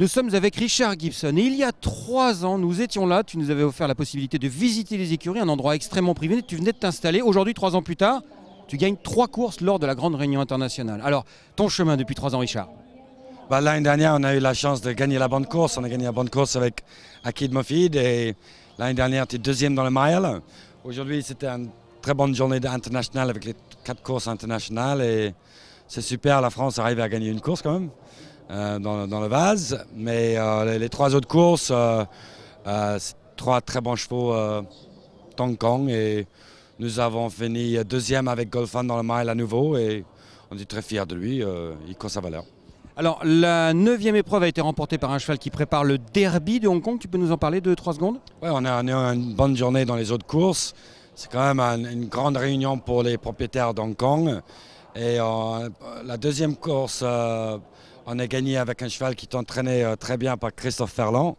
Nous sommes avec Richard Gibson il y a trois ans, nous étions là, tu nous avais offert la possibilité de visiter les écuries, un endroit extrêmement privé, tu venais de t'installer. Aujourd'hui, trois ans plus tard, tu gagnes trois courses lors de la grande réunion internationale. Alors, ton chemin depuis trois ans, Richard bah, L'année dernière, on a eu la chance de gagner la bonne course. On a gagné la bonne course avec Akid Mofid et l'année dernière, tu es deuxième dans le mile. Aujourd'hui, c'était une très bonne journée internationale avec les quatre courses internationales et c'est super, la France arrive à gagner une course quand même. Euh, dans, le vase. Mais euh, les, trois autres courses, euh, trois très bons chevaux d'Hong Kong. Et nous avons fini deuxième avec Golfan dans le mile à nouveau. Et on est très fiers de lui. il court sa valeur. Alors, la neuvième épreuve a été remportée par un cheval qui prépare le derby de Hong Kong. Tu peux nous en parler de trois secondes Oui, on a, eu une bonne journée dans les autres courses. C'est quand même une grande réunion pour les propriétaires d'Hong Kong. Et la deuxième course on a gagné avec un cheval qui est entraîné euh, très bien par Christophe Ferland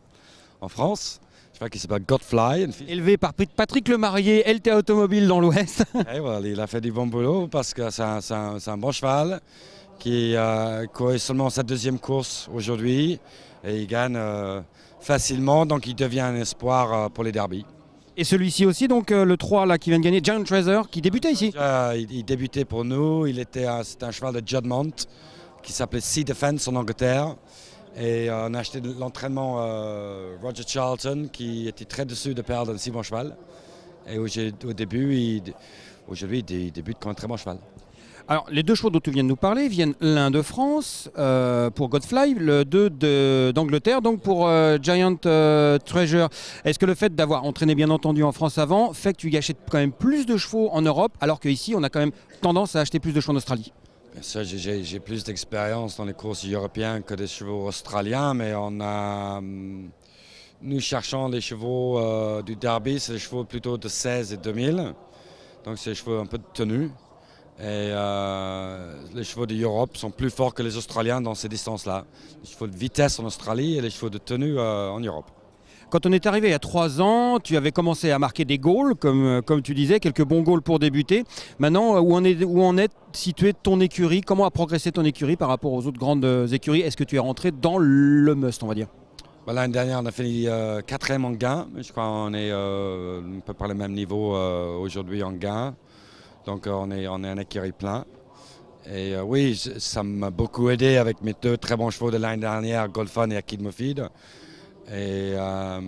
en France. Un cheval qui s'appelle Godfly. Élevé par Patrick Lemarié, LT Automobile dans l'Ouest. Eh, il a fait du bon boulot parce que c'est un, bon cheval qui euh, seulement sa deuxième course aujourd'hui et il gagne euh, facilement, donc il devient un espoir euh, pour les derbies. Et celui-ci aussi, donc le 3 là, qui vient de gagner, John Treasure, qui débutait ici il, débutait pour nous, il était, un cheval de Judmont, qui s'appelait Sea Defense en Angleterre. Et euh, on a acheté l'entraînement euh, Roger Charlton, qui était très dessus de perdre un si bon cheval. Et au, au début, aujourd'hui, il, débute comme un très bon cheval. Alors, les deux chevaux dont tu viens de nous parler viennent l'un de France euh, pour Godfly, le deux d'Angleterre, donc pour Giant Treasure. Est-ce que le fait d'avoir entraîné bien entendu en France avant fait que tu achètes quand même plus de chevaux en Europe, alors qu'ici on a quand même tendance à acheter plus de chevaux en Australie j'ai plus d'expérience dans les courses européennes que des chevaux australiens, mais on hum, nous cherchons les chevaux euh, du derby, c'est chevaux plutôt de 16 et 2000. Donc c'est les chevaux un peu de tenue. Et euh, les chevaux d'Europe sont plus forts que les Australiens dans ces distances-là. Les chevaux de vitesse en Australie et les chevaux de tenue euh, en Europe. Quand on est arrivé il y a trois ans, tu avais commencé à marquer des goals, comme, euh, comme tu disais, quelques bons goals pour débuter. Maintenant, euh, où en est, où est située ton écurie Comment a progressé ton écurie par rapport aux autres grandes euh, écuries Est-ce que tu es rentré dans le must, on va dire bah, L'année dernière, on a fini quatrième en gain. Je crois qu'on est à peu près le même niveau aujourd'hui en gain. Donc on est, on est un écurie plein. Et oui, ça m'a beaucoup aidé avec mes deux très bons chevaux de l'année dernière, Golfan et Akid Mofid. Et euh, euh,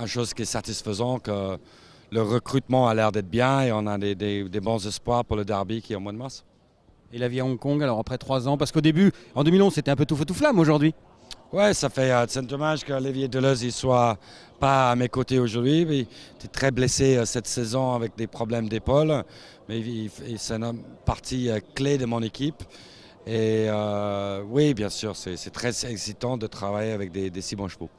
une chose qui est satisfaisante, que le recrutement a l'air d'être bien et on a des, bons espoirs pour le derby qui est au mois de mars. Et la vie à Hong Kong, alors après trois ans, parce qu'au début, en 2011, c'était un peu tout feu tout flamme aujourd'hui. Oui, ça fait. Euh, c'est dommage qu'Olivier Deleuze ne soit pas à mes côtés aujourd'hui. Il était très blessé euh, cette saison avec des problèmes d'épaule, mais c'est une partie clé de mon équipe. Et euh, oui, bien sûr, c'est très excitant de travailler avec des, des si bons chevaux.